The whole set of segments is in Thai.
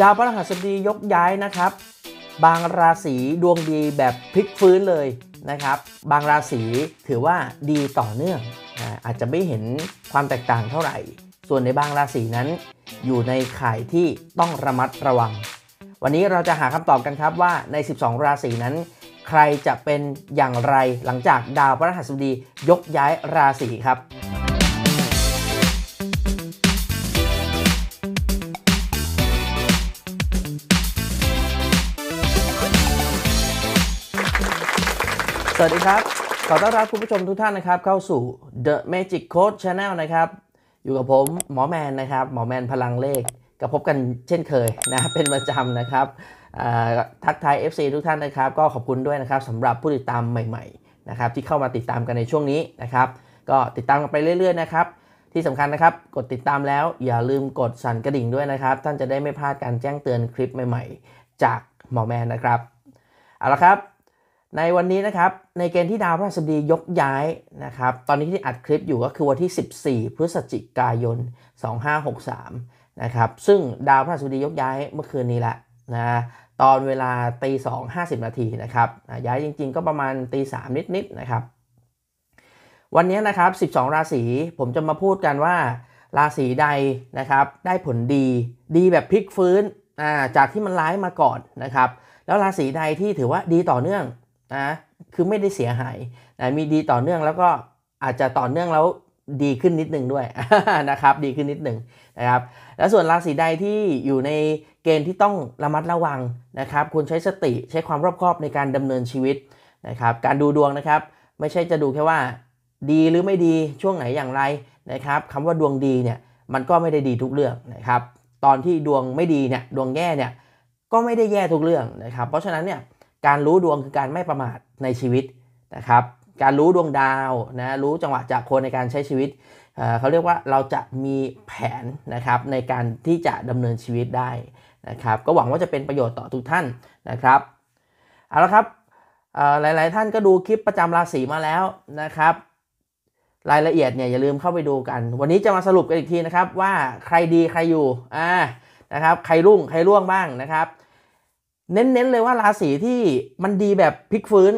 ดาวพฤหัสบดียกย้ายนะครับ บางราศีดวงดีแบบพลิกฟื้นเลยนะครับ บางราศีถือว่าดีต่อเนื่องอาจจะไม่เห็นความแตกต่างเท่าไหร่ ส่วนในบางราศีนั้นอยู่ในข่ายที่ต้องระมัดระวัง วันนี้เราจะหาคำตอบกันครับว่าใน 12 ราศีนั้น ใครจะเป็นอย่างไรหลังจากดาวพฤหัสบดียกย้ายราศีครับสวัสดีครับ ขอต้อนรับคุณผู้ชมทุกท่านนะครับเข้าสู่ The Magic Code Channel นะครับอยู่กับผม หมอแมนนะครับหมอแมนพลังเลขกับพบกันเช่นเคยนะเป็นประจำนะครับทักทาย FC ทุกท่านนะครับ ก็ขอบคุณด้วยนะครับสำหรับผู้ติดตามใหม่ๆนะครับที่เข้ามาติดตามกันในช่วงนี้นะครับก็ติดตามกันไปเรื่อยๆนะครับ ที่สำคัญนะครับกดติดตามแล้วอย่าลืมกดสั่นกระดิ่งด้วยนะครับท่านจะได้ไม่พลาดการแจ้งเตือนคลิปใหม่ๆ จากหมอแมนนะครับ เอาละครับในวันนี้นะครับในเกณฑ์ที่ดาวพฤหัสบดียกย้ายนะครับตอนนี้ที่อัดคลิปอยู่ก็คือวันที่ 14 พฤศจิกายน 2563นะครับซึ่งดาวพฤหัสบดียกย้ายเมื่อคืนนี้แหละนะตอนเวลาตีสองห้าสิบนาทีนะครับย้ายจริง ๆ ก็ประมาณตีสามนิดๆนะครับวันนี้นะครับ12 ราศีผมจะมาพูดกันว่า ราศีใดนะครับได้ผลดีดีแบบพลิกฟื้นจากที่มันร้ายมาก่อนนะครับแล้วราศีใดที่ถือว่าดีต่อเนื่องนะคือไม่ได้เสียหายนะมีดีต่อเนื่องแล้วก็อาจจะต่อเนื่องแล้วดีขึ้นนิดหนึ่งด้วยนะครับดีขึ้นนิดหนึ่งนะครับแล้วส่วนราศีใดที่อยู่ในเกณฑ์ที่ต้องระมัดระวังนะครับควรใช้สติใช้ความรอบคอบในการดำเนินชีวิตนะครับการดูดวงนะครับไม่ใช่จะดูแค่ว่า ดีหรือไม่ดีช่วงไหนอย่างไรนะครับคำว่าดวงดีเนี่ยมันก็ไม่ได้ดีทุกเรื่องนะครับตอนที่ดวงไม่ดีเนี่ยดวงแย่เนี่ยก็ไม่ได้แย่ทุกเรื่องนะครับเพราะฉะนั้นเนี่ยการรู้ดวงคือการไม่ประมาทในชีวิตนะครับ การรู้ดวงดาวนะรู้จังหวะจากคนในการใช้ชีวิต เขาเรียกว่าเราจะมีแผนนะครับในการที่จะดำเนินชีวิตได้นะครับ ก็หวังว่าจะเป็นประโยชน์ต่อทุกท่านนะครับเอาละครับ หลาย ๆ ท่านก็ดูคลิปประจำราศีมาแล้วนะครับ รายละเอียดเนี่ยอย่าลืมเข้าไปดูกัน วันนี้จะมาสรุปกันอีกทีนะครับว่าใครดีใครอยู่อ่านะครับ ใครรุ่งใครร่วงบ้างนะครับเน้นๆเลยว่าราศีที่มันดีแบบพลิกฟื้น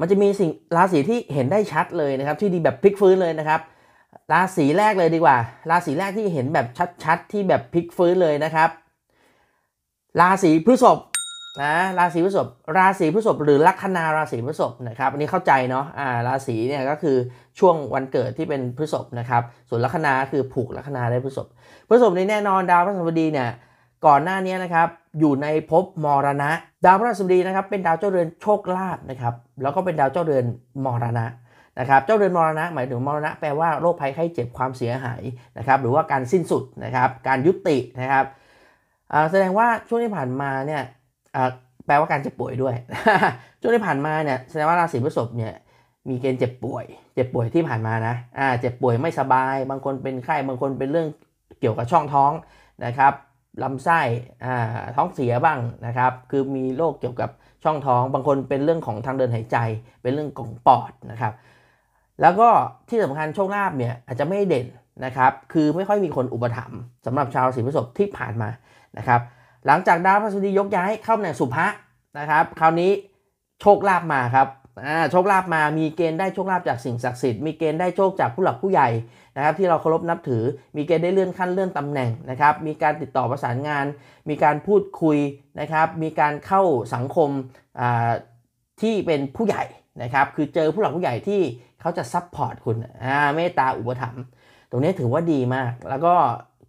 มันจะมีสิ่งราศีที่เห็นได้ชัดเลยนะครับ ที่ดีแบบพลิกฟื้นเลยนะครับราศีแรกเลยดีกว่าราศีแรกที่เห็นแบบชัดๆ ที่แบบพลิกฟื้นเลยนะครับราศีพฤษภนะราศีพฤษภราศีพฤษภหรือลัคนาราศีพฤษภนะครับ อันนี้เข้าใจเนาะอ่าราศีเนี่ยก็คือช่วงวันเกิดที่เป็นพฤษภนะครับ ส่วนลัคนาคือผูกลัคนาได้พฤษภพฤษภในแน่นอนดาวพฤหัสบดีเนี่ย ก่อนหน้านี้นะครับอยู่ในภพมรณะ ดาวพระราชบดีนะครับ เป็นดาวเจ้าเรือนโชคลาภนะครับ แล้วก็เป็นดาวเจ้าเรือนมรณะนะครับเจ้าเรือนมรณะ หมายถึงมรณะแปลว่าโรคภัยไข้เจ็บความเสียหายนะครับ หรือว่าการสิ้นสุดนะครับ การยุตินะครับแสดงว่าช่วงที่ผ่านมาเนี่ยแปลว่าการเจ็บป่วยด้วย ช่วงที่ผ่านมาเนี่ยแสดงว่าราศีพฤษภเนี่ยมีเกณฑ์เจ็บป่วย เจ็บป่วยที่ผ่านมานะอ่าเจ็บป่วยไม่สบาย บางคนเป็นไข้บางคนเป็นเรื่องเกี่ยวกับช่องท้องนะครับลำไส้ท้องเสียบ้างนะครับ คือมีโรคเกี่ยวกับช่องท้องบางคนเป็นเรื่องของทางเดินหายใจ เป็นเรื่องของปอดนะครับ แล้วก็ที่สำคัญโชคลาภเนี่ยอาจจะไม่เด่นนะครับ คือไม่ค่อยมีคนอุปถัมภ์สำหรับชาวรศีพฤษภที่ผ่านมานะครับ หลังจากดาวพฤหัสดียกย้ายเข้าแหน่งสุภะนะครับ คราวนี้โชคลาภมาครับโชคลาภมามีเกณฑ์ได้โชคลาภจากสิ่งศักดิ์สิทธิ์มีเกณฑ์ได้โชคจากผู้หลักผู้ใหญ่นะครับ ที่เราเคารพนับถือ มีเกณฑ์ได้เลื่อนขั้นเลื่อนตำแหน่งนะครับมีการติดต่อประสานงาน มีการพูดคุยนะครับมีการเข้าสังคมที่เป็นผู้ใหญ่นะครับคือเจอผู้หลักผู้ใหญ่ที่เขาจะซัพพอร์ตคุณเมตตาอุปถัมภ์ตรงนี้ถือว่าดีมาก แล้วก็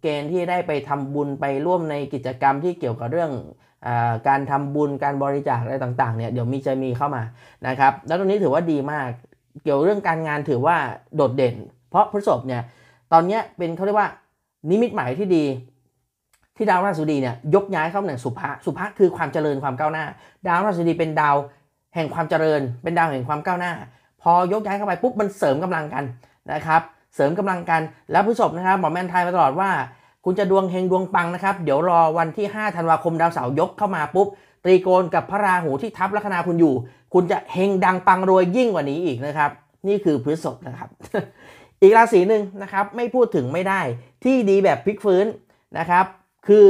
เกณฑ์ที่ได้ไปทำบุญไปร่วมในกิจกรรมที่เกี่ยวกับเรื่องการทำบุญการบริจาคอะไรต่างๆเนี่ยเดี๋ยวมีจะมีเข้ามานะครับแล้วตรงนี้ถือว่าดีมาก เกี่ยวเรื่องการงานถือว่าโดดเด่น เพราะพฤษภเนี่ยตอนนี้เป็นเขาเรียกว่า นิมิตหมายที่ดี ที่ดาวราศีดีเนี่ยยกย้ายเข้าตหนงสุภะสุภะคือความเจริญความก้าวหน้า ดาวราศีดีเป็นดาวแห่งความเจริญ เป็นดาวแห่งความก้าวหน้า พอยกย้ายเข้าไปปุ๊บมันเสริมกำลังกันนะครับเสริมกำลังกันแล้วพฤษภนะครับหมอแมนไทยมาตลอดว่าคุณจะดวงเฮงดวงปังนะครับ เดี๋ยวรอวันที่ 5 ธันวาคมดาวเสาร์ยกเข้ามาปุ๊บตรีโกณกับพระราหูที่ทับลัคนาคุณอยู่ คุณจะเฮงดังปังรวยยิ่งกว่านี้อีกนะครับ นี่คือพฤษภนะครับ อีกราศีหนึ่งนะครับ ไม่พูดถึงไม่ได้ที่ดีแบบพลิกฟื้นนะครับ คือ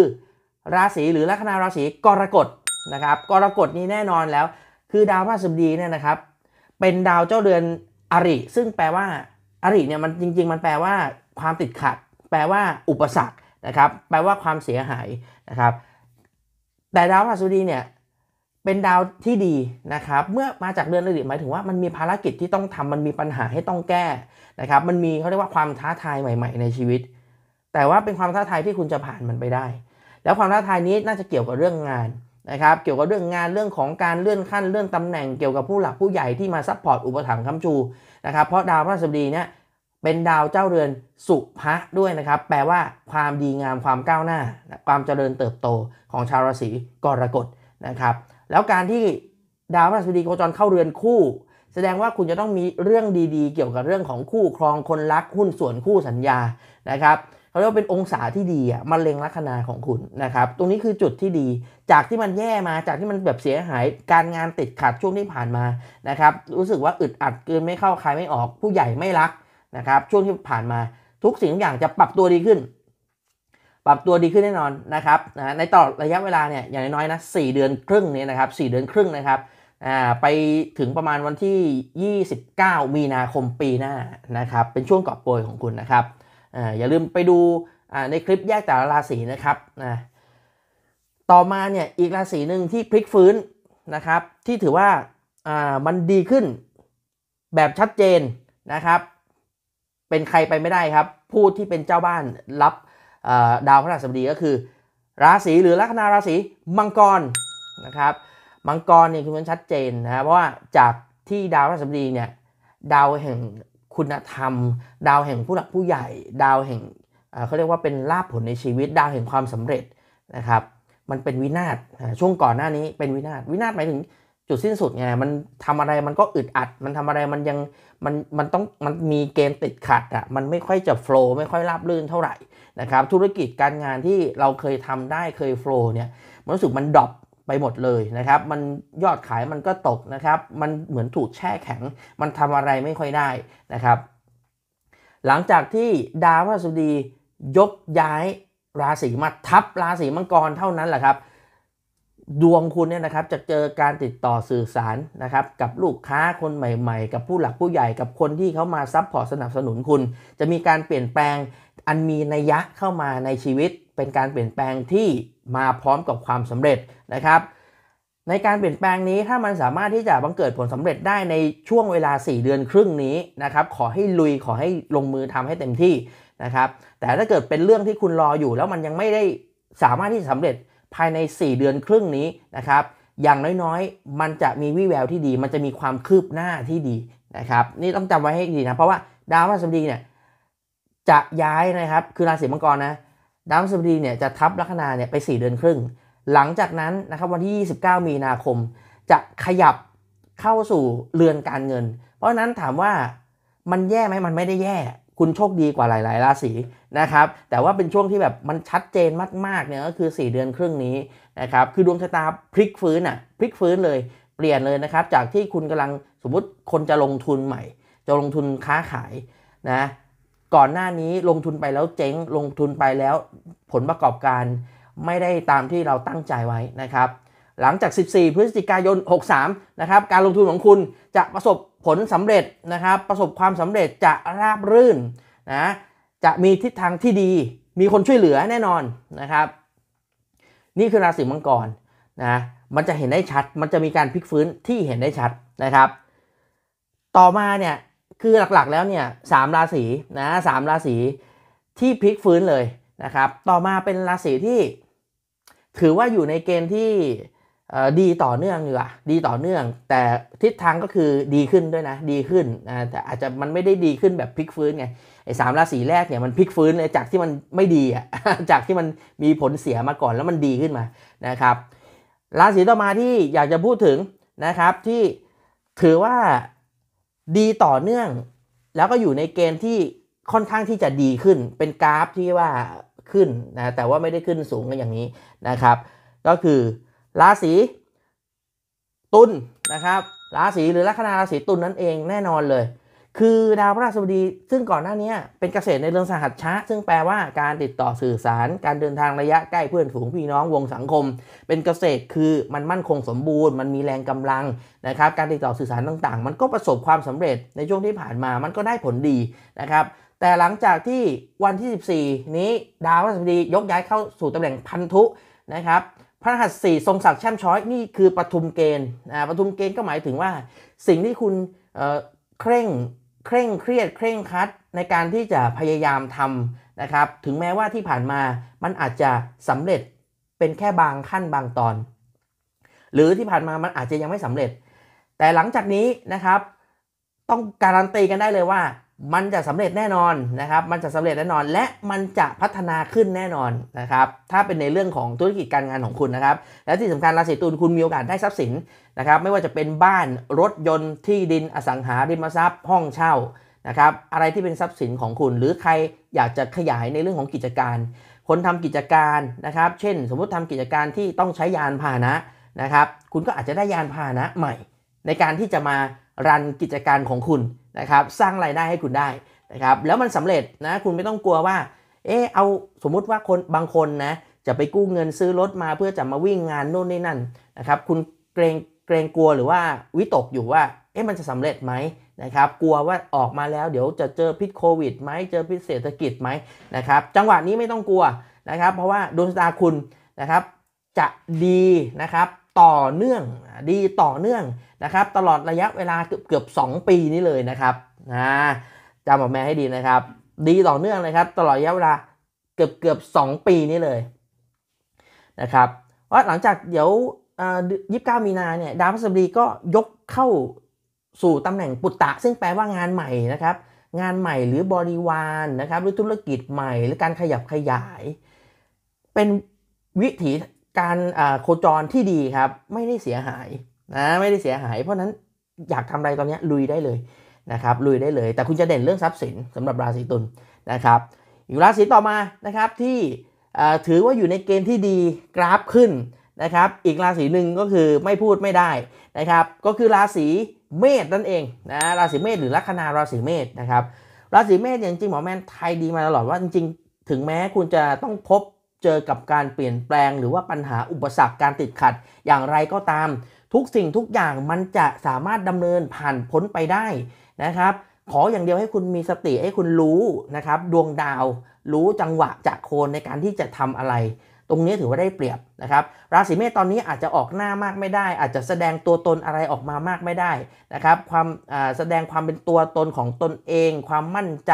ราศีหรือลัคนาราศี กรกฎนะครับกรกฎนี้แน่นอนแล้ว คือดาวพฤหัสบดีเนี่ยนะครับเป็นดาวเจ้าเรือนอริ ซึ่งแปลว่าอริเนี่ยมันจริง ๆ มันแปลว่าความติดขัด แปลว่า อุปสรรคนะครับ แปลว่าความเสียหายนะครับ แต่ดาวพฤหัสบดีเนี่ยเป็นดาวที่ดีนะครับ เมื่อมาจากเดือนฤษ์หมายถึงว่ามันมีภารกิจที่ต้องทำมันมีปัญหาให้ต้องแก้นะครับ มันมีเขาเรียกว่าความท้าทายใหม่ๆในชีวิต แต่ว่าเป็นความท้าทายที่คุณจะผ่านมันไปได้ แล้วความท้าทายนี้น่าจะเกี่ยวกับเรื่องงานนะครับ เกี่ยวกับเรื่องงานเรื่องของการเลื่อนขั้นเลื่อนตำแหน่งเกี่ยวกับผู้หลักผู้ใหญ่ที่มาซัพพอร์ตอุปถัมภ์คำชูนะครับ เพราะดาวพฤหัสบดีเนี่ยเป็นดาวเจ้าเรือนสุภะ ด้วยนะครับแปลว่าความดีงามความก้าวหน้า ความเจริญเติบโตของชาวราศีกรกฎนะครับแล้วการที่ดาวพฤหัสบดีโคจรเข้าเรือนคู่ แสดงว่าคุณจะต้องมีเรื่องดีๆ เกี่ยวกับเรื่องของคู่ครองคนรักหุ้นส่วนคู่สัญญานะครับเขาเรียกว่าเป็นองศาที่ดีอะมันเล็งลัคนาของคุณนะครับ ตรงนี้คือจุดที่ดี จากที่มันแย่มาจากที่มันแบบเสียหายการงานติดขัดช่วงที่ผ่านมานะครับรู้สึกว่าอึดอัดเกินไม่เข้าใครไม่ออก ผู้ใหญ่ไม่รักนะครับช่วงที่ผ่านมาทุกสิ่งทุกอย่างจะปรับตัวดีขึ้น ปรับตัวดีขึ้นแน่นอนนะครับนะในตลอดระยะเวลาเนี่ยอย่างน้อยๆนะสเดือนครึ่งนี้นะครับสเดือนครึ่งนะครับไปถึงประมาณวันที่ 29 มีนาคมปีหน้านะครับ เป็นช่วงกอบโกยของคุณนะครับออย่าลืมไปดูในคลิปแยกแต่ละราศีนะครับนะต่อมาเนี่ยอีกราศีหนึ่งที่พลิกฟื้นนะครับ ที่ถือว่ามันดีขึ้นแบบชัดเจนนะครับเป็นใครไปไม่ได้ครับผู้ที่เป็นเจ้าบ้านรับดาวพระราชบดีก็คือราศีหรือลัคนาราศีมังกรนะครับมังกรเนี่ยคือมันชัดเจนนะเพราะว่าจากที่ดาวพระราชบดีเนี่ยดาวแห่งคุณธรรม ดาวแห่งผู้หลักผู้ใหญ่ ดาวแห่งเขาเรียกว่าเป็นลาภผลในชีวิต ดาวแห่งความสำเร็จนะครับ มันเป็นวินาศช่วงก่อนหน้านี้เป็นวินาศวินาศหมายถึงจุดสิ้นสุดไงมันทำอะไรมันก็อึดอัด มันทำอะไรมันยังมันมันต้องมันมีเกมติดขัดอะ่ะมันไม่ค่อยจะโฟล์ไม่ค่อยราบรื่นเท่าไหร่นะครับ ธุรกิจการงานที่เราเคยทำได้เคยโฟล์เนี่ยมันรู้สึกมันดรอปไปหมดเลยนะครับ มันยอดขายมันก็ตกนะครับ มันเหมือนถูกแช่แข็ง มันทำอะไรไม่ค่อยได้นะครับ หลังจากที่ดาวพฤหัสบดียกย้ายราศีมาทับราศีมังกรเท่านั้นแหละครับดวงคุณเนี่ยนะครับจะเจอการติดต่อสื่อสารนะครับกับลูกค้าคนใหม่ ๆ กับผู้หลักผู้ใหญ่กับคนที่เขามาซัพพอร์ตสนับสนุนคุณ จะมีการเปลี่ยนแปลง อันมีนัยยะเข้ามาในชีวิต เป็นการเปลี่ยนแปลงที่มาพร้อมกับความสำเร็จนะครับ ในการเปลี่ยนแปลงนี้ ถ้ามันสามารถที่จะบังเกิดผลสำเร็จได้ในช่วงเวลา 4 เดือนครึ่งนี้นะครับขอให้ลุยขอให้ลงมือทำให้เต็มที่นะครับแต่ถ้าเกิดเป็นเรื่องที่คุณรออยู่แล้วมันยังไม่ได้สามารถที่จะสำเร็จภายใน 4 เดือนครึ่งนี้นะครับ อย่างน้อยๆ มันจะมีวี่แววที่ดี มันจะมีความคืบหน้าที่ดีนะครับ นี่ต้องจำไว้ให้ดีนะ เพราะว่าดาวพฤหัสบดีเนี่ยจะย้ายนะครับ คือราศีมังกรนะ ดาวพฤหัสบดีเนี่ยจะทับลัคนาเนี่ยไป4เดือนครึ่ง หลังจากนั้นนะครับวันที่29 มีนาคม จะขยับเข้าสู่เรือนการเงิน เพราะนั้นถามว่ามันแย่ไหมมันไม่ได้แย่คุณโชคดีกว่าหลาย ๆ ราศีนะครับ แต่ว่าเป็นช่วงที่แบบมันชัดเจนมาก ๆ เนี่ยก็คือ 4 เดือนครึ่งนี้นะครับ คือดวงชะตาพลิกฟื้นอ่ะพลิกฟื้นเลย เปลี่ยนเลยนะครับ จากที่คุณกำลังสมมุติคนจะลงทุนใหม่ จะลงทุนค้าขายนะก่อนหน้านี้ลงทุนไปแล้วเจ๊งลงทุนไปแล้วผลประกอบการไม่ได้ตามที่เราตั้งใจไว้นะครับ หลังจาก 14 พฤศจิกายน 63นะครับการลงทุนของคุณจะประสบผลสำเร็จนะครับประสบความสำเร็จจะราบรื่นนะจะมีทิศทางที่ดีมีคนช่วยเหลือแน่นอนนะครับ นี่คือราศีมังกรนะมันจะเห็นได้ชัด มันจะมีการพลิกฟื้นที่เห็นได้ชัดนะครับ ต่อมาเนี่ยคือหลักๆแล้วเนี่ยสามราศีนะสามราศีที่พลิกฟื้นเลยนะครับ ต่อมาเป็นราศีที่ ถือว่าอยู่ในเกณฑ์ที่ดีต่อเนื่องดีกว่าดีต่อเนื่อง แต่ทิศทางก็คือดีขึ้นด้วยนะ ดีขึ้นแต่อาจจะมันไม่ได้ดีขึ้นแบบพลิกฟื้นไง ไอ้สามราศีแรกเนี่ยมันพลิกฟื้นเลยจากที่มันไม่ดีอ่ะ จากที่มันมีผลเสียมาก่อนแล้วมันดีขึ้นมา นะครับ ราศีต่อมาที่อยากจะพูดถึงนะครับ ที่ถือว่าดีต่อเนื่อง แล้วก็อยู่ในเกณฑ์ที่ค่อนข้างที่จะดีขึ้น เป็นกราฟที่ว่าขึ้นนะ แต่ว่าไม่ได้ขึ้นสูงกันอย่างนี้นะครับ ก็คือราศีตุลนนะครับราศีหรือลัคนาราศีตุลนนั่นเองแน่นอนเลย คือดาวพระราชบดีซึ่งก่อนหน้านี้เป็นเกษตรในเรื่องสหัชชะ ซึ่งแปลว่าการติดต่อสื่อสาร การเดินทางระยะใกล้เพื่อนฝูงพี่น้องวงสังคม เป็นเกษตรคือมันมั่นคงสมบูรณ์มันมีแรงกำลังนะครับ การติดต่อสื่อสารต่างๆ มันก็ประสบความสำเร็จในช่วงที่ผ่านมา มันก็ได้ผลดีนะครับ แต่หลังจากที่วันที่ 14 นี้ ดาวพฤหัสบดียกย้ายเข้าสู่ตำแหน่งพันธุนะครับพระหัสสี่ทรงศักดิ์แช่มช้อยนี่คือปทุมเกณฑ์ปทุมเกณฑ์ก็หมายถึงว่า สิ่งที่คุณเเคร่งเคร่งเครียดเคร่งคัดในการที่จะพยายามทำนะครับถึงแม้ว่าที่ผ่านมามันอาจจะสำเร็จเป็นแค่บางขั้นบางตอน หรือที่ผ่านมามันอาจจะยังไม่สำเร็จ แต่หลังจากนี้นะครับ ต้องการันตีกันได้เลยว่ามันจะสำเร็จแน่นอนนะครับ มันจะสำเร็จแน่นอน และมันจะพัฒนาขึ้นแน่นอนนะครับ ถ้าเป็นในเรื่องของธุรกิจการงานของคุณนะครับ และที่สำคัญราศีตุลคุณมีโอกาสได้ทรัพย์สินนะครับ ไม่ว่าจะเป็นบ้าน รถยนต์ ที่ดิน อสังหาริมทรัพย์ ห้องเช่า นะครับ อะไรที่เป็นทรัพย์สินของคุณ หรือใครอยากจะขยายในเรื่องของกิจการ คนทำกิจการนะครับ เช่นสมมุติทำกิจการที่ต้องใช้ยานพาหนะนะครับ คุณก็อาจจะได้ยานพาหนะใหม่ ในการที่จะมารันกิจการของคุณนะครับสร้างรายได้ให้คุณได้นะครับแล้วมันสำเร็จนะคุณไม่ต้องกลัวว่าเออเอาสมมุติว่าคนบางคนนะจะไปกู้เงินซื้อรถมาเพื่อจะมาวิ่งงานโน่นนี่นั่นนะครับคุณเกรงเกรงกลัวหรือว่าวิตกอยู่ว่าเอ๊ะมันจะสำเร็จไหมนะครับกลัวว่าออกมาแล้วเดี๋ยวจะเจอพิษโควิดไหมเจอพิษเศรษฐกิจไหมนะครับ จังหวะนี้ไม่ต้องกลัวนะครับ เพราะว่าดวงตาคุณนะครับจะดีนะครับต่อเนื่องดีต่อเนื่องนะครับ ตลอดระยะเวลาเกือบเกือบ2ปีนี้เลยนะครับนะจำออกม่ให้ดีนะครับดีต่อเนื่องเลยครับตลอดระยะเวลาเกือบเกือบงปีนี้เลยนะครับว่าหลังจากเดี๋ยวยี่สิบเก้ามีนาเนี่ยดาวพฤหัสบดีก็ยกเข้าสู่ตำแหน่งปุตตะซึ่งแปลว่างานใหม่นะครับงานใหม่หรือบริวารนนะครับหรือธุรกิจใหม่ หรือการขยับขยายเป็นวิถีการโคจรที่ดีครับไม่ได้เสียหายนะไม่ได้เสียหาย เพราะนั้นอยากทำอะไรตอนนี้ลุยได้เลยนะครับลุยได้เลย แต่คุณจะเด่นเรื่องทรัพย์สินสำหรับราศีตุลนะครับอยู่ราศีต่อมานะครับที่ถือว่าอยู่ในเกณฑ์ที่ดีกราฟขึ้นนะครับอีกราศีหนึ่งก็คือไม่พูดไม่ได้นะครับ ก็คือราศีเมษนั่นเองนะราศีเมษหรือลัคนาราศีเมษนะครับราศีเมษอย่างจริงหมอแมนไทยดีมาตลอดว่าจริงๆ ถึงแม้คุณจะต้องพบเจอกับการเปลี่ยนแปลงหรือว่าปัญหาอุปสรรคการติดขัดอย่างไรก็ตาม ทุกสิ่งทุกอย่างมันจะสามารถดำเนินผ่านพ้นไปได้นะครับขออย่างเดียวให้คุณมีสติให้คุณรู้นะครับดวงดาวรู้จังหวะจากโคนในการที่จะทำอะไร ตรงนี้ถือว่าได้เปรียบนะครับ ราศีเมษตอนนี้อาจจะออกหน้ามากไม่ได้ อาจจะแสดงตัวตนอะไรออกมามากไม่ได้นะครับความแสดงความเป็นตัวตนของตนเอง ความมั่นใจ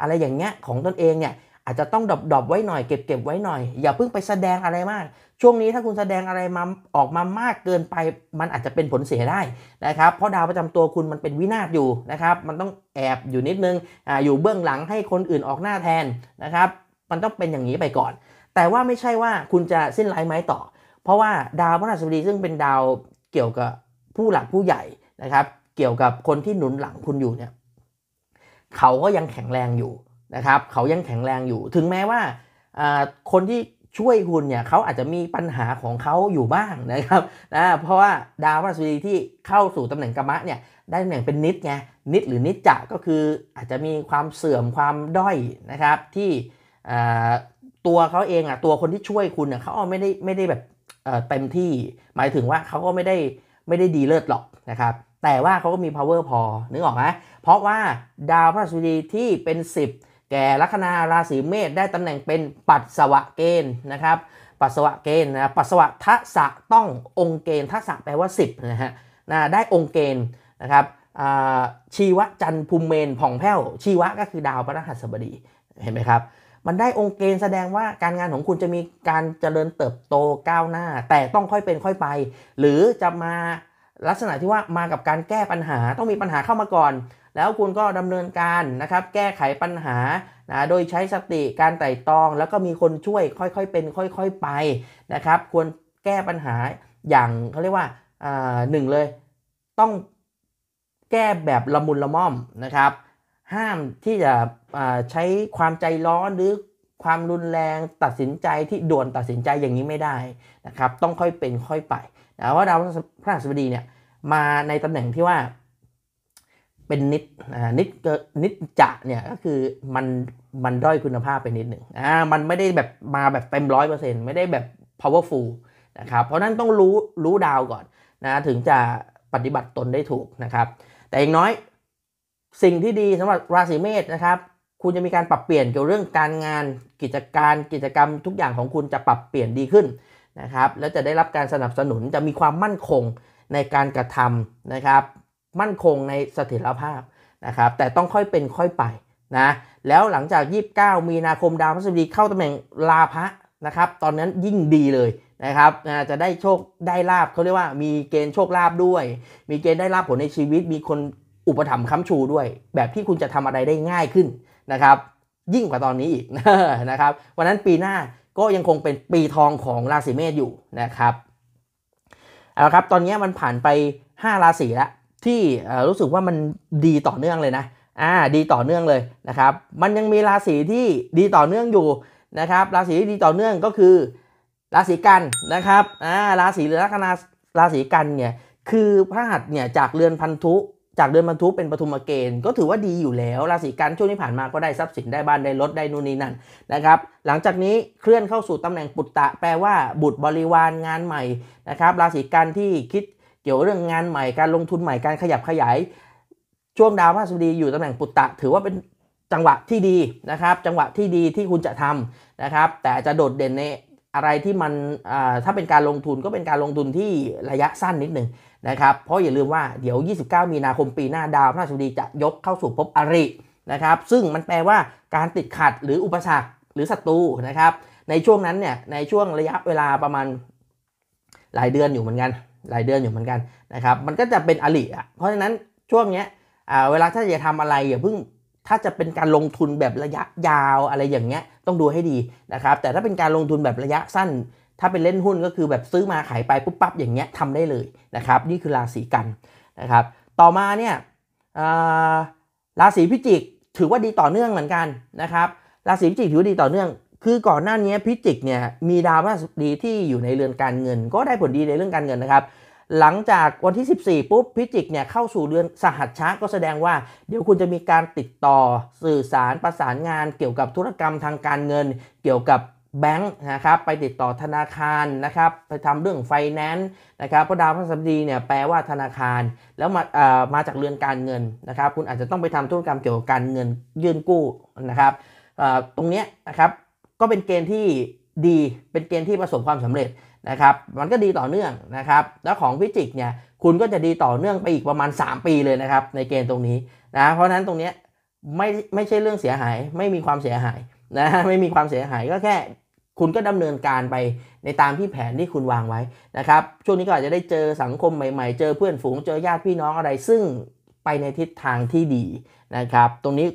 อะไรอย่างเงี้ยของตนเองเนี่ยอาจจะต้องดอบดไว้หน่อยเก็บเก็บไว้หน่อย อย่าเพิ่งไปแสดงอะไรมาก ช่วงนี้ถ้าคุณแสดงอะไรมาออกมามากเกินไปมันอาจจะเป็นผลเสียได้นะครับเพราะดาวประจำตัวคุณมันเป็นวินาศอยู่นะครับมันต้องแอบอยู่นิดนึงออยู่เบื้องหลังให้คนอื่นออกหน้าแทนนะครับมันต้องเป็นอย่างนี้ไปก่อน แต่ว่าไม่ใช่ว่าคุณจะสิ้นไร้ไม้ต่อ เพราะว่าดาวพฤหัสบดีซึ่งเป็นดาวเกี่ยวกับผู้หลักผู้ใหญ่นะครับเกี่ยวกับคนที่หนุนหลังคุณอยู่เนี่ยเขาก็ยังแข็งแรงอยู่นะครับเขายังแข็งแรงอยู่ ถึงแม้ว่าคนที่ช่วยคุณเนี่ยเขาอาจจะมีปัญหาของเขาอยู่บ้างนะครับนะเพราะว่าดาวพฤหัสบดีที่เข้าสู่ตำแหน่งกรรมะเนี่ยได้ตำแหน่งเป็นนิดไงนิดหรือนิดจะก็คืออาจจะมีความเสื่อมความด้อยนะครับที่ตัวเขาเองอ่ะตัวคนที่ช่วยคุณเนี่ยเขาไม่ได้ไม่ได้แบบเต็มที่ หมายถึงว่าเขาก็ไม่ได้ไม่ได้ดีเลิศหรอกนะครับแต่ว่าเขาก็มี power พอนึกออกไหมเพราะว่าดาวพฤหัสบดีที่เป็น 10แก่ลัคนาราศีเมษได้ตำแหน่งเป็นปัสสวะเกณฑ์นะครับปัสสวะเกณฑ์นะปัสสวะทะสะต้ององค์เกณฑ์ทะสะแปลว่า 10นะฮะนะได้องค์เกณฑ์นะครับชีวะจันภูมิเมนผ่องแผ้วชีวะก็คือดาวพระรหัสบดีเห็นไหมครับมันได้องค์เกณฑ์แสดงว่าการงานของคุณจะมีการเจริญเติบโตก้าวหน้า แต่ต้องค่อยเป็นค่อยไป หรือจะมาลักษณะที่ว่ามากับการแก้ปัญหาต้องมีปัญหาเข้ามาก่อนแล้วคุณก็ดำเนินการนะครับแก้ไขปัญหานะโดยใช้สติการไต่ตองแล้วก็มีคนช่วยค่อยๆเป็น ค่อยๆไปนะครับควรแก้ปัญหาอย่างเขาเรียกว่าหนึ่งเลย ต้องแก้แบบละมุนละม่อมนะครับ ห้ามที่จะใช้ความใจร้อนหรือความรุนแรงตัดสินใจที่ด่วนตัดสินใจอย่างนี้ไม่ได้นะครับต้องค่อยเป็นค่อยไปแต่ว่าดาวพระุกร์ดีเนี่ยมาในตำแหน่งที่ว่าเป็นนิดนิดนิด จะ เนี่ย ก็คือ มัน มันด้อยคุณภาพไปนิดหนึ่งอ่า มันไม่ได้แบบ มาแบบเต็มร้อยเปอร์เซ็นต์ไม่ได้แบบ powerful นะครับ เพราะนั้นต้องรู้ รู้ดาวก่อนนะ ถึงจะปฏิบัติตนได้ถูกนะครับ แต่อย่างน้อย สิ่งที่ดีสำหรับราศีเมษนะครับ คุณจะมีการปรับเปลี่ยนเกี่ยวเรื่องการงาน กิจการ กิจกรรม ทุกอย่างของคุณจะปรับเปลี่ยนดีขึ้นนะครับ แล้วจะได้รับการสนับสนุน จะมีความมั่นคงในการกระทำนะครับมั่นคงในเสถียรภาพนะครับ แต่ต้องค่อยเป็นค่อยไปนะแล้วหลังจาก 29 มีนาคมดาวพฤหัสบดีเข้าตำแหน่งลาภะนะครับ ตอนนั้นยิ่งดีเลยนะครับ จะได้โชคได้ลาบเขาเรียกว่ามีเกณฑ์โชคลาบด้วย มีเกณฑ์ได้ลาบผลในชีวิต มีคนอุปถัมภ์ค้ำชูด้วย แบบที่คุณจะทำอะไรได้ง่ายขึ้นนะครับ ยิ่งกว่าตอนนี้อีกนะครับวันนั้นปีหน้าก็ยังคงเป็นปีทองของราศีเมษอยู่นะครับเอาละครับ ตอนนี้มันผ่านไป 5 ราศีแล้วที่รู้สึกว่ามันดีต่อเนื่องเลยนะอ่าดีต่อเนื่องเลยนะครับ มันยังมีราศีที่ดีต่อเนื่องอยู่นะครับ ราศีที่ดีต่อเนื่องก็คือ ราศีกันนะครับอ่าราศีหรือลัคนาราศีกันเนี่ย คือพระหั์เนี่ยจากเรือนพันธุ จากเดือนมันทุกเป็นปฐุมเกณฑ์ก็ถือว่าดีอยู่แล้ว ราศีกันช่วงที่ผ่านมาก็ได้ทรัพย์สินได้บ้าน ได้รถได้นู่นนี่นั่นนะครับ หลังจากนี้เคลื่อนเข้าสู่ตำแหน่งปุตตะแปลว่าบุตรบริวารงานใหม่นะครับ ราศีกันที่คิดเกี่ยวเรื่องงานใหม่ การลงทุนใหม่ การขยับขยาย ช่วงดาวพฤหัสบดีอยู่ตำแหน่งปุตตะถือว่าเป็นจังหวะที่ดีนะครับ จังหวะที่ดีที่คุณจะทำนะครับ แต่จะโดดเด่นในอะไรที่มันถ้าเป็นการลงทุนก็เป็นการลงทุนที่ระยะสั้นนิดหนึ่งนะครับ เพราะอย่าลืมว่าเดี๋ยว 29 มีนาคมปีหน้าดาวพฤหัสบดีจะยกเข้าสู่ภพอรินะครับ ซึ่งมันแปลว่าการติดขัดหรืออุปสรรคหรือศัตรูนะครับ ในช่วงนั้นเนี่ยในช่วงระยะเวลาประมาณหลายเดือนอยู่เหมือนกันรายเดือนอยู่เหมือนกันนะครับ มันก็จะเป็นอลิอ่ะเพราะฉะนั้นช่วงเนี้ยเวลาถ้าจะทำอะไรอย่าเพิ่ง ถ้าจะเป็นการลงทุนแบบระยะยาวอะไรอย่างเงี้ย ต้องดูให้ดีนะครับ แต่ถ้าเป็นการลงทุนแบบระยะสั้น ถ้าเป็นเล่นหุ้นก็คือแบบซื้อมาขายไปปุ๊บปั๊บอย่างเงี้ยทำได้เลยนะครับ นี่คือราศีกันนะครับ ต่อมาเนี่ยราศีพิจิกถือว่าดีต่อเนื่องเหมือนกันนะครับ ราศีพิจิกถือว่าดีต่อเนื่อง คือก่อนหน้านี้พิจิกเนี่ยมีดาวพฤหัสบดีที่อยู่ในเรือนการเงิน ก็ได้ผลดีในเรื่องการเงินนะครับหลังจากวันที่14ปุ๊บพิจิกเนี่ยเข้าสู่เดือนสหัสชะก็แสดงว่า เดี๋ยวคุณจะมีการติดต่อสื่อสารประสานงานเกี่ยวกับธุรกรรมทางการเงิน เกี่ยวกับแบงค์นะครับไปติดต่อธนาคารนะครับไปทำเรื่องไฟแนนซ์นะครับเพราะดาวพฤหัสบดีเนี่ยแปลว่าธนาคารแล้วมาเอ่อมาจากเรือนการเงินนะครับคุณอาจจะต้องไปทำธุรกรรมเกี่ยวกับการเงินยื่นกู้นะครับตรงเนี้ยนะครับก็เป็นเกณฑ์ที่ดีเป็นเกณฑ์ที่ประสบความสำเร็จนะครับมันก็ดีต่อเนื่องนะครับแล้วของพิจิกเนี่ยคุณก็จะดีต่อเนื่องไปอีกประมาณ 3 ปีเลยนะครับในเกณฑ์ตรงนี้นะเพราะนั้นตรงนี้ไม่ไม่ใช่เรื่องเสียหายไม่มีความเสียหายนะไม่มีความเสียหายก็แค่คุณก็ดำเนินการไปในตามที่แผนที่คุณวางไว้นะครับช่วงนี้ก็อาจจะได้เจอสังคมใหม่ๆ เจอเพื่อนฝูงเจอญาติพี่น้องอะไร ซึ่งไปในทิศทางที่ดีนะครับตรงนี้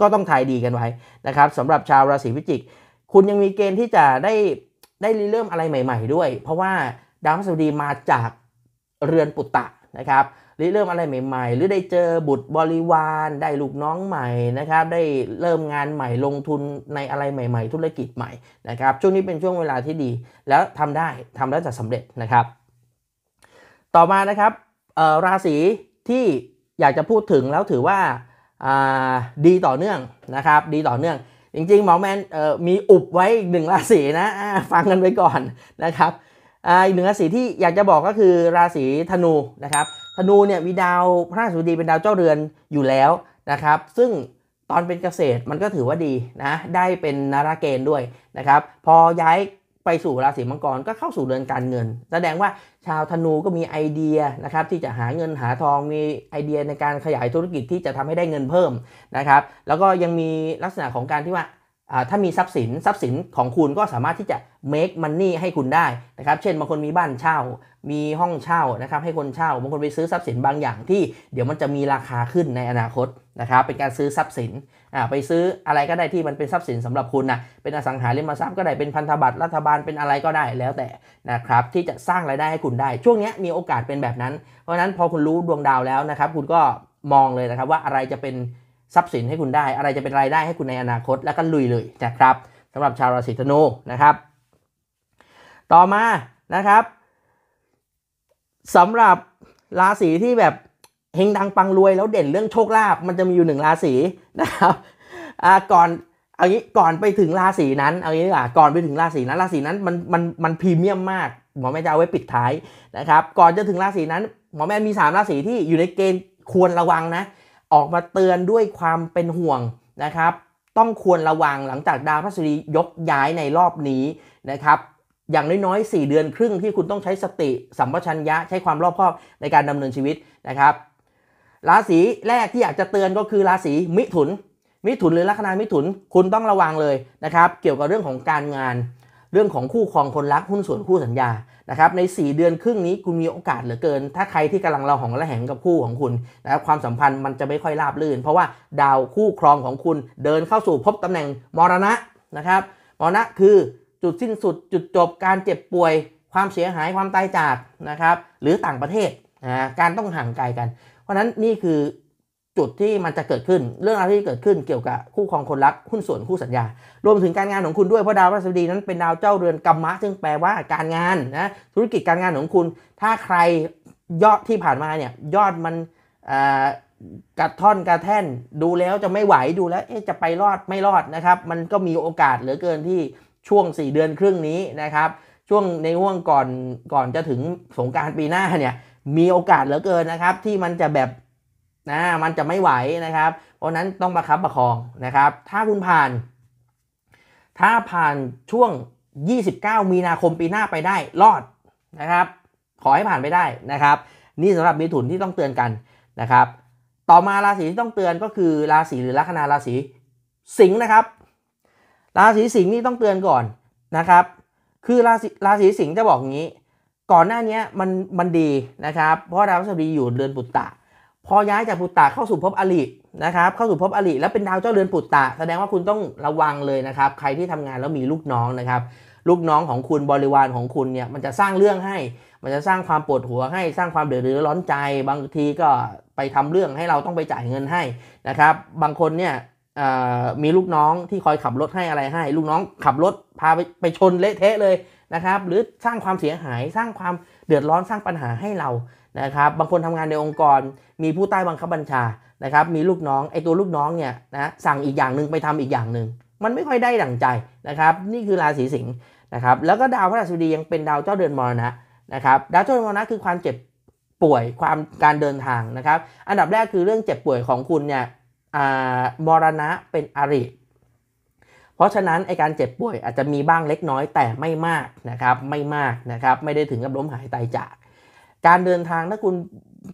ก็ต้องทายดีกันไว้นะครับสำหรับชาวราศีพิจิก คุณยังมีเกณฑ์ที่จะได้ได้ริเริ่มอะไรใหม่ๆด้วย เพราะว่า ดาวพฤหัสบดีมาจากเรือนปุตตะนะครับริเริ่มอะไรใหม่ๆ หรือได้เจอบุตรบริวารได้ลูกน้องใหม่นะครับ ได้เริ่มงานใหม่ลงทุนในอะไรใหม่ๆ ธุรกิจใหม่นะครับ ช่วงนี้เป็นช่วงเวลาที่ดี แล้วทำได้ทำแล้วจะสำเร็จนะครับ ต่อมานะครับราศีที่อยากจะพูดถึงแล้วถือว่าดีต่อเนื่องนะครับ ดีต่อเนื่องจริงๆหมอแมนมีอุบไว้อีกหนึ่งราศีนะฟังกันไว้ก่อนนะครับอีกหนึ่งราศีที่อยากจะบอกก็คือราศีธนูนะครับ ธนูเนี่ยมีดาวพระราชดีเป็นดาวเจ้าเรือนอยู่แล้วนะครับ ซึ่งตอนเป็นเกษตรมันก็ถือว่าดีนะได้เป็นนาราเกณฑ์ด้วยนะครับ พอย้ายไปสู่ราศีมังกรก็เข้าสู่เดือนการเงิน แสดงว่าชาวธนูก็มีไอเดียนะครับที่จะหาเงินหาทองมีไอเดียในการขยายธุรกิจที่จะทำให้ได้เงินเพิ่มนะครับแล้วก็ยังมีลักษณะของการที่ว่าถ้ามีทรัพย์สินทรัพย์สินของคุณก็สามารถที่จะ make money ให้คุณได้นะครับเช่นบางคนมีบ้านเช่ามีห้องเช่านะครับ ให้คนเช่าบางคนไปซื้อทรัพย์สินบางอย่างที่เดี๋ยวมันจะมีราคาขึ้นในอนาคตนะครับ เป็นการซื้อทรัพย์สินอ่าไปซื้ออะไรก็ได้ที่มันเป็นทรัพย์สินสำหรับคุณนะเป็นอสังหาริมทรัพย์ก็ได้เป็นพันธบัตรรัฐบาลเป็นอะไรก็ได้แล้วแต่นะครับที่จะสร้างรายได้ให้คุณได้ ช่วงนี้มีโอกาสเป็นแบบนั้น เพราะนั้นพอคุณรู้ดวงดาวแล้วนะครับ คุณก็มองเลยนะครับ ว่าอะไรจะเป็นทรัพย์สินให้คุณได้ อะไรจะเป็นรายได้ให้คุณในอนาคต แล้วก็ลุยเลยนะครับสำหรับชาวราศีธนูนะครับ ต่อมานะครับสำหรับราศีที่แบบ เฮงดังปังรวยแล้วเด่นเรื่องโชคลาภมันจะมีอยู่หนึ่งราศีนะครับอ่าก่อนเอางี้ก่อนไปถึงราศีนั้นเอางี้ดีกว่าก่อนไปถึงราศีนั้น ราศีนั้นมันมันมันพรีเมียมมาก หมอแม่จะเอาไว้ปิดท้ายนะครับ ก่อนจะถึงราศีนั้น หมอแม่มี3ราศีที่อยู่ในเกณฑ์ควรระวังนะออกมาเตือนด้วยความเป็นห่วงนะครับ ต้องควรระวังหลังจากดาวพฤหัสยกย้ายในรอบนี้นะครับอย่างน้อย ๆ 4เดือนครึ่งที่คุณต้องใช้สติสัมปชัญญะใช้ความรอบคอบ ในการดำเนินชีวิตนะครับราศีแรกที่อยากจะเตือนก็คือราศีมิถุน มิถุนหรือลัคนามิถุนคุณต้องระวังเลยนะครับ เกี่ยวกับเรื่องของการงาน เรื่องของคู่ครองคนรักหุ้นส่วนคู่สัญญานะครับใน 4 เดือนครึ่งนี้ คุณมีโอกาสเหลือเกิน ถ้าใครที่กำลังเราหองและแหงกับคู่ของคุณนะครับความสัมพันธ์มันจะไม่ค่อยราบรื่น เพราะว่า ดาวคู่ครองของคุณเดินเข้าสู่พบตำแหน่งมรณะนะครับมรณะคือจุดสิ้นสุดจุดจบการเจ็บป่วยความเสียหายความตายจากนะครับหรือต่างประเทศการต้องห่างไกลกัน เพราะนั้นนี่คือจุดที่มันจะเกิดขึ้น เรื่องราวที่เกิดขึ้นเกี่ยวกับคู่ครอง คนรัก หุ้นส่วน คู่สัญญา รวมถึงการงานของคุณด้วยเพราะดาวพฤหัสบดีนั้นเป็นดาวเจ้าเรือนกรรมะซึ่งแปลว่าการงานนะธุรกิจการงานของคุณ ถ้าใครยอดที่ผ่านมาเนี่ยยอดมันกระท่อนกระแท่น ดูแล้วจะไม่ไหวดูแล้วจะไปรอดไม่รอดนะครับ มันก็มีโอกาสเหลือเกินที่ช่วง 4 เดือนครึ่งนี้นะครับช่วงในห่วงก่อนก่อนจะถึงสงการปีหน้าเนี่ยมีโอกาสเหลือเกินนะครับ ที่มันจะแบบนะมันจะไม่ไหวนะครับ เพราะนั้นต้องประคับประคองนะครับ ถ้าคุณผ่าน ถ้าผ่านช่วง 29 มีนาคมปีหน้าไปได้รอดนะครับ ขอให้ผ่านไปได้นะครับ นี่สำหรับมีถุนที่ต้องเตือนกันนะครับ ต่อมาราศีที่ต้องเตือนก็คือราศีหรือลัคนาราศีสิงห์นะครับราศีสิงห์นี่ต้องเตือนก่อนนะครับ คือราศีราศีสิงห์จะบอกงี้ ก่อนหน้านี้มันมันดีนะครับ เพราะดาวพฤหัสบดีอยู่เรือนปุตตะ พอย้ายจากปุตตะเข้าสู่ภพอรินะครับ เข้าสู่ภพอริแล้วเป็นดาวเจ้าเรือนปุตตะ แสดงว่าคุณต้องระวังเลยนะครับ ใครที่ทำงานแล้วมีลูกน้องนะครับ ลูกน้องของคุณบริวารของคุณเนี่ย มันจะสร้างเรื่องให้ มันจะสร้างความปวดหัว ให้ สร้างความเดือดร้อนใจ บางทีก็ไปทำเรื่องให้เราต้องไปจ่ายเงินให้นะครับ บางคนเนี่ยมีลูกน้องที่คอยขับรถให้อะไรให้ ลูกน้องขับรถพาไปไปชนเละเทะเลยนะครับหรือสร้างความเสียหายสร้างความเดือดร้อนสร้างปัญหาให้เรานะครับบางคนทำงานในองค์กร มีผู้ใต้บังคับบัญชานะครับมีลูกน้องไอตัวลูกน้องเนี่ยนะสั่งอีกอย่างหนึ่งไปทำอีกอย่างหนึ่งมันไม่ค่อยได้ดั่งใจนะครับ นี่คือราศีสิงห์นะครับแล้วก็ดาวพระราชดียังเป็นดาวเจ้าเดือนมรณะนะครับดาวเจ้าเดือนมรณะคือความเจ็บป่วยความการเดินทางนะครับอันดับแรกคือเรื่องเจ็บป่วยของคุณเนี่ยมรณะเป็นอริ เพราะฉะนั้นไอการเจ็บป่วยอาจจะมีบ้างเล็กน้อยแต่ไม่มากนะครับไม่มากนะครับไม่ได้ถึงกับล้มหายตายจาก การเดินทางถ้าคุณ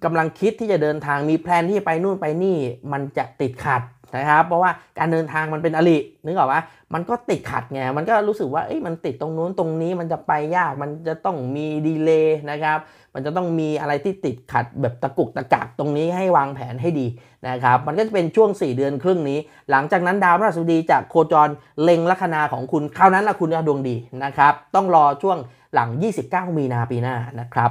กำลังคิดที่จะเดินทางมีแพลนที่ไปนู่นไปนี่มันจะติดขัดนะครับเพราะว่าการเดินทางมันเป็นอรินึกออกปะมันก็ติดขัดไงมันก็รู้สึกว่าเอ้ยมันติดตรงนู้นตรงนี้มันจะไปยากมันจะต้องมีดีเลย์นะครับมันจะต้องมีอะไรที่ติดขัดแบบตะกุกตะกักตรงนี้ให้วางแผนให้ดีนะครับ มันก็จะเป็นช่วง4เดือนครึ่งนี้ หลังจากนั้นดาวพฤหัสบดีจะโคจรเล็งลัคนาของคุณคราวนั้นละคุณจะดวงดีนะครับ ต้องรอช่วงหลัง 29 มีนาปีหน้านะครับ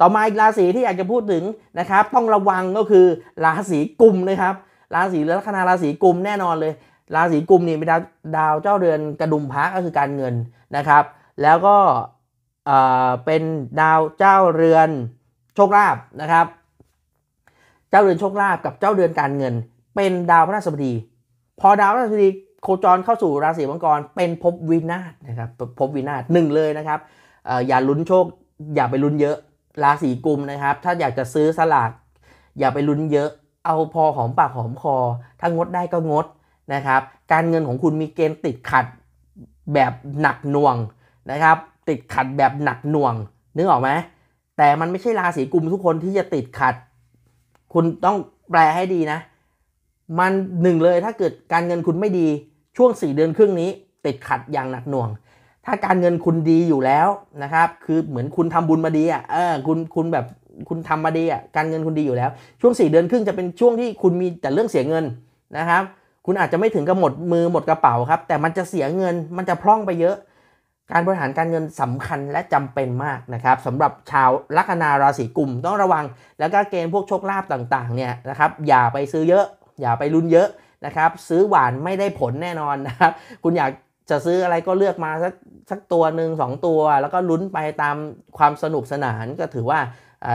ต่อมาอีกราศีที่อยากจะพูดถึงนะครับต้องระวังก็คือราศีกุมนะครับราศีลัคนาราศีกุมแน่นอนเลย ราศีกุมนี่เป็นดาวเจ้าเรือนกระดุมพักก็คือการเงินนะครับ แล้วก็เป็นดาวเจ้าเรือนโชคลาภนะครับ เจ้าเรือนโชคลาภกับเจ้าเรือนการเงิน เป็นดาวพระราชบดี พอดาวพระราชบดีโคจรเข้าสู่ราศีมังกร เป็นภพวินาศนะครับภพวินาศหนึ่งเลยนะครับออย่าลุ้นโชคอย่าไปลุ้นเยอะราศีกุมนะครับ ถ้าอยากจะซื้อสลากอย่าไปลุ้นเยอะเอาพอหอมปากหอมคอถ้างดได้ก็งดนะครับ การเงินของคุณมีเกณฑ์ติดขัดแบบหนักหน่วงนะครับติดขัดแบบหนักหน่วงนึกออกไหมแต่มันไม่ใช่ราศีกุมทุกคนที่จะติดขัด คุณต้องแปลให้ดีนะ มันหนึ่งเลยถ้าเกิดการเงินคุณไม่ดีช่วง 4 เดือนครึ่งนี้ ติดขัดอย่างหนักหน่วง ถ้าการเงินคุณดีอยู่แล้วนะครับ คือเหมือนคุณทำบุญมาดีอ่ะเออคุณคุณแบบคุณทำมาดีอ่ะการเงินคุณดีอยู่แล้ว ช่วง 4 เดือนครึ่งจะเป็นช่วงที่คุณมีแต่เรื่องเสียเงินนะครับ คุณอาจจะไม่ถึงกับหมดมือหมดกระเป๋าครับ แต่มันจะเสียเงินมันจะพร่องไปเยอะการบริหารการเงินสำคัญและจำเป็นมากนะครับสำหรับชาว ลัคนาราศี กุมต้องระวัง แล้วก็เกณฑ์พวกโชคลาภต่างๆเนี่ยนะครับอย่าไปซื้อเยอะ อย่าไปลุ้นเยอะนะครับ ซื้อหวานไม่ได้ผลแน่นอนนะครับ คุณอยากจะซื้ออะไรก็เลือกมาสักสักตัวหนึ่งสองตัว แล้วก็ลุ้นไปตามความสนุกสนานก็ถือว่า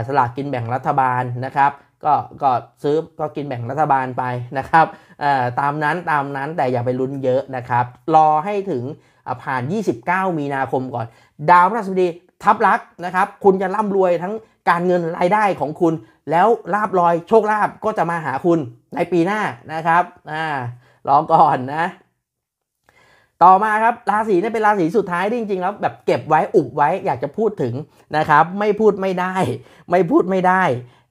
สลากกินแบ่งรัฐบาลนะครับก็ก็ซื้อก็กินแบ่งรัฐบาลไปนะครับตามนั้นตามนั้นแต่อย่าไปลุ้นเยอะนะครับรอให้ถึงผ่าน 29 มีนาคมก่อน ดาวพฤหัสบดี ทับลักนะครับ คุณจะร่ำรวยทั้งการเงินรายได้ของคุณ แล้วลาบลอยโชคลาบก็จะมาหาคุณในปีหน้านะครับ อ่ารอก่อนนะ ต่อมาครับ ราศีนี่เป็นราศีสุดท้ายที่จริง ๆ แล้ว แบบเก็บไว้ อุบไว้อยากจะพูดถึงนะครับ ไม่พูดไม่ได้ ไม่พูดไม่ได้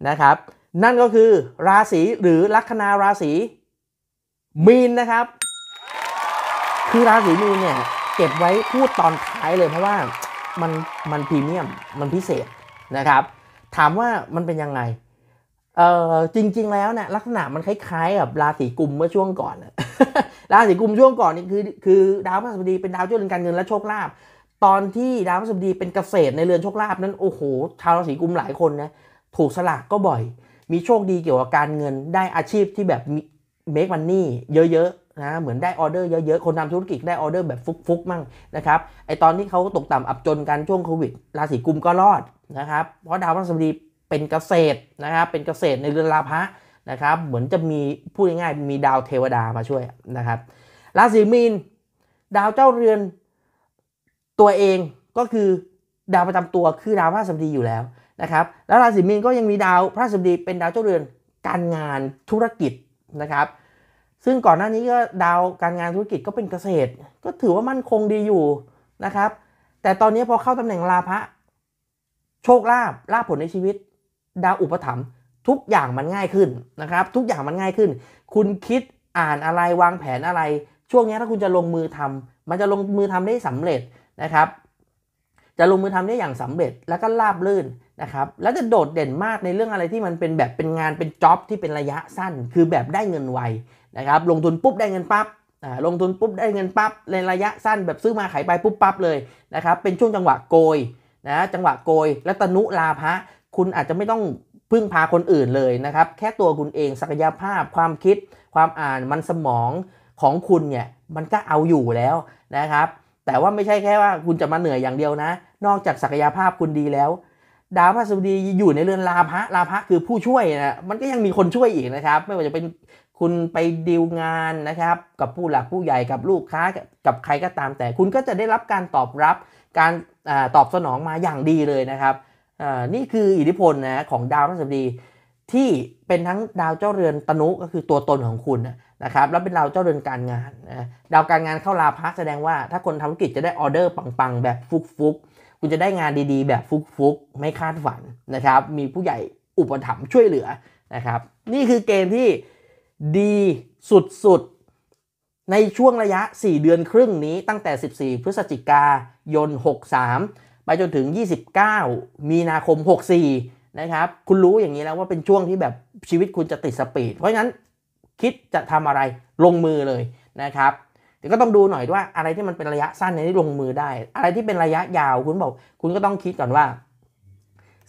นะครับ นั่นก็คือราศีหรือลัคนาราศีมีนนะครับคือราศีมีนเนี่ยเก็บไว้พูดตอนท้ายเลยเพราะว่ามันมันพรีเมียมมันพิเศษนะครับ ถามว่ามันเป็นยังไงเออจริงๆแล้วเนี่ยลักษณะมันคล้ายๆ กับราศีกุมเมื่อช่วงก่อนราศีกุมช่วงก่อนนี่คือคือดาวพฤหัสบดีเป็นดาวเจ้าเรือนการเงินและโชคลาภตอนที่ดาวพฤหัสบดีเป็นเกษตรในเรือนโชคลาภนั้นโอ้โหชาวราศีกุมหลายคนนะถูกสลากก็บ่อย มีโชคดีเกี่ยวกับการเงินได้อาชีพที่แบบเมกมันนี่ เยอะๆนะเหมือนได้ออเดอร์เยอะๆคนทำธุรกิจได้ออเดอร์แบบฟุกๆมั่งนะครับไอตอนที่เขาตกต่ำอับจนกันช่วงโควิด ราศีกุมก็รอดนะครับ เพราะดาวพฤหัสบดีเป็นเกษตรนะครับ เป็นเกษตรในเรือนราพะนะครับ เหมือนจะมีพูดง่ายๆมีดาวเทวดามาช่วยนะครับ ราศีมีนดาวเจ้าเรือนตัวเองก็คือดาวประจำตัวคือดาวพระสบดีอยู่แล้วนะครับแล้วราศีมีนก็ยังมีดาวพระสบดีเป็นดาวเจ้าเรือนการงานธุรกิจนะครับซึ่งก่อนหน้านี้ก็ดาวการงานธุรกิจก็เป็นเกษตร ก็ถือว่ามั่นคงดีอยู่นะครับ แต่ตอนนี้พอเข้าตำแหน่งลาภะโชคลาภลาภผลในชีวิต ดาวอุปถัมภ์ทุกอย่างมันง่ายขึ้นนะครับ ทุกอย่างมันง่ายขึ้น คุณคิดอ่านอะไรวางแผนอะไร ช่วงนี้ถ้าคุณจะลงมือทำ มันจะลงมือทำได้สำเร็จนะครับ จะลงมือทำได้อย่างสำเร็จแล้วก็ราบลื่นนะครับ แล้วจะโดดเด่นมากในเรื่องอะไรที่มันเป็นแบบเป็นงานเป็นจ็อบที่เป็นระยะสั้น คือแบบได้เงินไวนะครับลงทุนปุ๊บได้เงินปับ๊บลงทุนปุ๊บได้เงินปับ๊บในระยะสั้น แบบซื้อมาขายไปปุ๊บปั๊บเลยนะครับเป็นช่วงจังหวะโกยนะจังหวะโกยและตนุลาภะคุณอาจจะไม่ต้องพึ่งพาคนอื่นเลยนะครับ แค่ตัวคุณเอง ศักยภาพความคิด ความอ่านมันสมองของคุณเนี่ยมันก็เอาอยู่แล้วนะครับ แต่ว่าไม่ใช่แค่ว่าคุณจะมาเหนื่อยอย่างเดียวนะ นอกจากศักยภาพคุณดีแล้ว ดาวพระสุดีอยู่ในเรือนลาภะลาภะคือผู้ช่วยนะมันก็ยังมีคนช่วยอีกนะครับ ไม่ว่าจะเป็นคุณไปดีลงานนะครับกับผู้หลักผู้ใหญ่กับลูกค้ากับใครก็ตามแต่คุณก็จะได้รับการตอบรับการอตอบสนองมาอย่างดีเลยนะครับนี่คืออิทธิพลนะของดาวพฤหัสบดีที่เป็นทั้งดาวเจ้าเรือนตนุก็คือตัวตนของคุณนะครับแล้วเป็นดาวเจ้าเรือนการงาน ดาวการงานเข้าราพกแสดงว่าถ้าคนทำธุรกิจจะได้ออเดอร์ปังๆ แบบฟุกฟุกคุณจะได้งานดีๆ แบบฟุกๆไม่คาดฝันนะครับมีผู้ใหญ่อุปถัมภ์ช่วยเหลือนะครับ นี่คือเกณฑ์ที่ดี สุดๆ ในช่วงระยะ 4 เดือนครึ่งนี้ ตั้งแต่ 14 พฤศจิกายน 63 ไปจนถึง 29 มีนาคม 64นะครับคุณรู้อย่างนี้แล้วว่าเป็นช่วงที่แบบชีวิตคุณจะติดสปีด เพราะงนั้นคิดจะทำอะไร ลงมือเลยนะครับแต่ก็ต้องดูหน่อยว่าอะไรที่มันเป็นระยะสั้นในที่ลงมือได้ อะไรที่เป็นระยะยาวคุณบอก คุณก็ต้องคิดก่อนว่า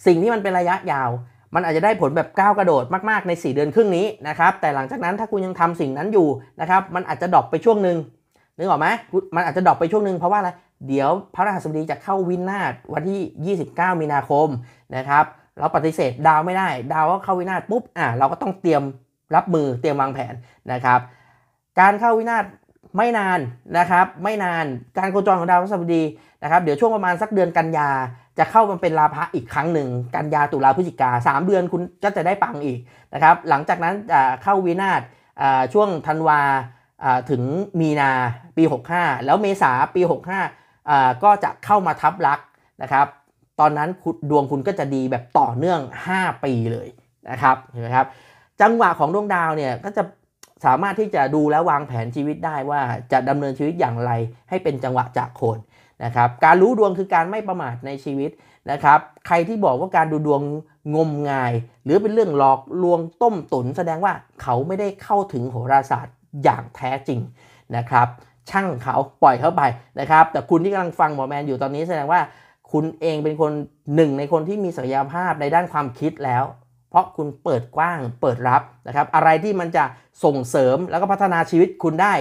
สิ่งที่มันเป็นระยะยาวมันอาจจะได้ผลแบบก้าวกระโดดมากๆใน 4 เดือนครึ่งนี้นะครับแต่หลังจากนั้นถ้าคุณยังทำสิ่งนั้นอยู่นะครับมันอาจจะดรอปไปช่วงหนึ่งนึกออกไหมมันอาจจะดรอปไปช่วงหนึ่งเพราะว่าอะไรเดี๋ยวพระราัสบดีจะเข้าวินาศวันที่ 29 มีนาคมนะครับเราปฏิเสธดาวไม่ได้ ดาวก็เข้าวินาศปุ๊บอ่ะเราก็ต้องเตรียมรับมือเตรียมวางแผนนะครับ การเข้าวินาศไม่นานนะครับไม่นานการโคจรของดาวพฤหัสบดีนะครับเดี๋ยวช่วงประมาณสักเดือนกันยาจะเข้ามาเป็นลาภะอีกครั้งหนึ่งกันยาตุลาพฤศจิกาสามเดือนคุณก็จะได้ปังอีกนะครับหลังจากนั้นเข้าวินาศช่วงธันวาถึงมีนาปี65แล้วเมษาปี65ก็จะเข้ามาทับลักนะครับตอนนั้นดวงคุณก็จะดีแบบต่อเนื่อง 5 ปีเลยนะครับเห็นไหมครับจังหวะของดวงดาวเนี่ยก็จะสามารถที่จะดูและวางแผนชีวิตได้ว่าจะดำเนินชีวิตอย่างไรให้เป็นจังหวะจากโคนนะครับการรู้ดวงคือการไม่ประมาทในชีวิตนะครับใครที่บอกว่าการดูดวงงมงาย หรือเป็นเรื่องหลอกลวงต้มตุนแสดงว่าเขาไม่ได้เข้าถึงโหราศาสตร์อย่างแท้จริง นะครับ ช่างเขาปล่อยเข้าไปนะครับแต่คุณที่กำลังฟังหมอแมนอยู่ตอนนี้แสดงว่าคุณเองเป็นคนหนึ่งในคนที่มีศักยภาพในด้านความคิดแล้ว เพราะคุณเปิดกว้างเปิดรับนะครับอะไรที่มันจะส่งเสริมแล้วก็พัฒนาชีวิตคุณได้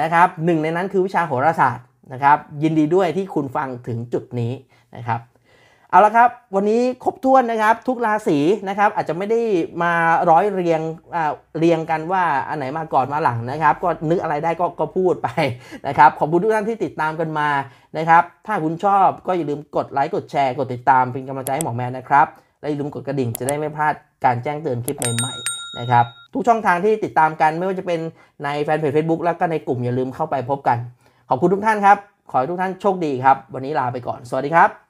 นะครับหนึ่งในนั้นคือวิชาโหราศาสตร์นะครับยินดีด้วยที่คุณฟังถึงจุดนี้นะครับเอาละครับวันนี้ครบถ้วนนะครับทุกราศีนะครับอาจจะไม่ได้มาร้อยเรียงเรียงกันว่าอันไหนมาก่อนมาหลังนะครับก็นึกอะไรได้ก็ก็พูดไปนะครับขอบคุณทุกท่านที่ติดตามกันมานะครับถ้าคุณชอบก็อย่าลืมกดไลค์กดแชร์กดติดตาม เป็นกำลังใจให้หมอแมนนะครับ และอย่าลืมกดกระดิ่งจะได้ไม่พลาดการแจ้งเตือนคลิปใหม่ๆนะครับทุกช่องทางที่ติดตามกัน ไม่ว่าจะเป็นในแฟนเพจ Facebook แล้วก็ในกลุ่มอย่าลืมเข้าไปพบกันขอบคุณทุกท่านครับ ขอให้ทุกท่านโชคดีครับ วันนี้ลาไปก่อน สวัสดีครับ